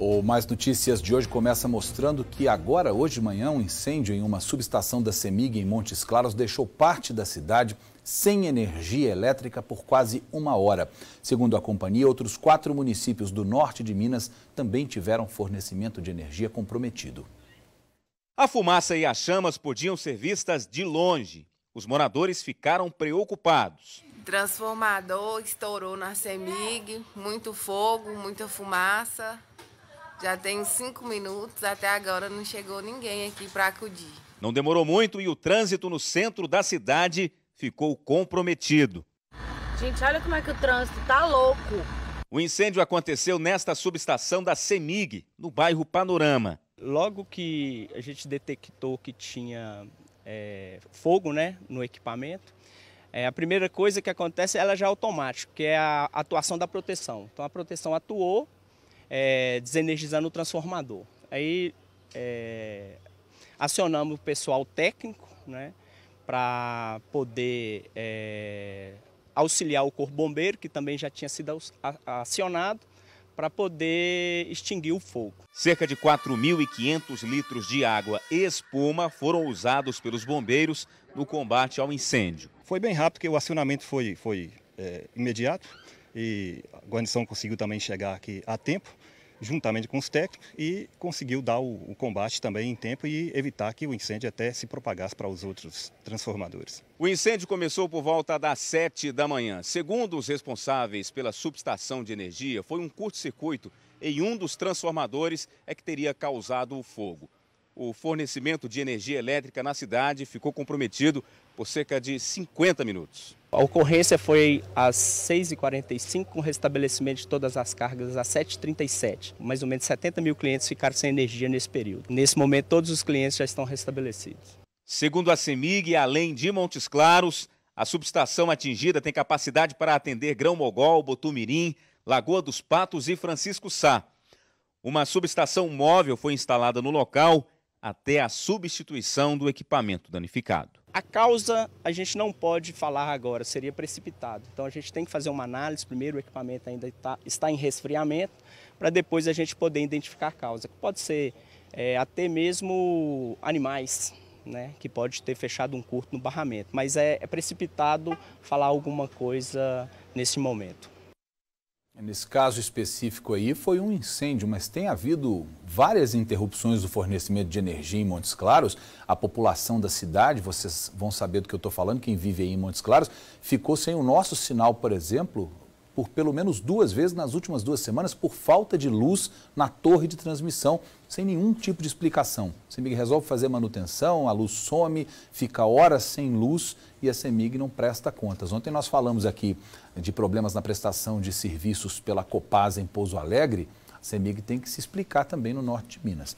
O Mais Notícias de hoje começa mostrando que agora, hoje de manhã, um incêndio em uma subestação da CEMIG em Montes Claros deixou parte da cidade sem energia elétrica por quase uma hora. Segundo a companhia, outros quatro municípios do norte de Minas também tiveram fornecimento de energia comprometido. A fumaça e as chamas podiam ser vistas de longe. Os moradores ficaram preocupados. Transformador estourou na CEMIG, muito fogo, muita fumaça. Já tem cinco minutos, até agora não chegou ninguém aqui para acudir. Não demorou muito e o trânsito no centro da cidade ficou comprometido. Gente, olha como é que o trânsito tá louco. O incêndio aconteceu nesta subestação da CEMIG, no bairro Panorama. Logo que a gente detectou que tinha é, fogo né, no equipamento, é, a primeira coisa que acontece ela já é automática, que é a atuação da proteção. Então a proteção atuou é, desenergizando o transformador. Aí é, acionamos o pessoal técnico né, para poder é, auxiliar o corpo bombeiro, que também já tinha sido acionado, para poder extinguir o fogo. Cerca de 4.500 litros de água e espuma foram usados pelos bombeiros no combate ao incêndio. Foi bem rápido, porque o acionamento foi, foi é, imediato e a guarnição conseguiu também chegar aqui a tempo juntamente com os técnicos e conseguiu dar o, o combate também em tempo e evitar que o incêndio até se propagasse para os outros transformadores. O incêndio começou por volta das 7 da manhã. Segundo os responsáveis pela subestação de energia, foi um curto-circuito em um dos transformadores é que teria causado o fogo o fornecimento de energia elétrica na cidade ficou comprometido por cerca de 50 minutos. A ocorrência foi às 6h45, com restabelecimento de todas as cargas às 7h37. Mais ou menos 70 mil clientes ficaram sem energia nesse período. Nesse momento, todos os clientes já estão restabelecidos. Segundo a CEMIG, além de Montes Claros, a subestação atingida tem capacidade para atender Grão-Mogol, Botumirim, Lagoa dos Patos e Francisco Sá. Uma subestação móvel foi instalada no local até a substituição do equipamento danificado. A causa a gente não pode falar agora, seria precipitado. Então a gente tem que fazer uma análise. Primeiro, o equipamento ainda está, está em resfriamento, para depois a gente poder identificar a causa, que pode ser é, até mesmo animais. Né, que pode ter fechado um curto no barramento, mas é, é precipitado falar alguma coisa nesse momento. Nesse caso específico aí foi um incêndio, mas tem havido várias interrupções do fornecimento de energia em Montes Claros. A população da cidade, vocês vão saber do que eu estou falando, quem vive aí em Montes Claros, ficou sem o nosso sinal, por exemplo, por pelo menos duas vezes nas últimas duas semanas por falta de luz na torre de transmissão, sem nenhum tipo de explicação. A CEMIG resolve fazer manutenção, a luz some, fica horas sem luz e a CEMIG não presta contas. Ontem nós falamos aqui de problemas na prestação de serviços pela Copasa em Pouso Alegre. A CEMIG tem que se explicar também no norte de Minas.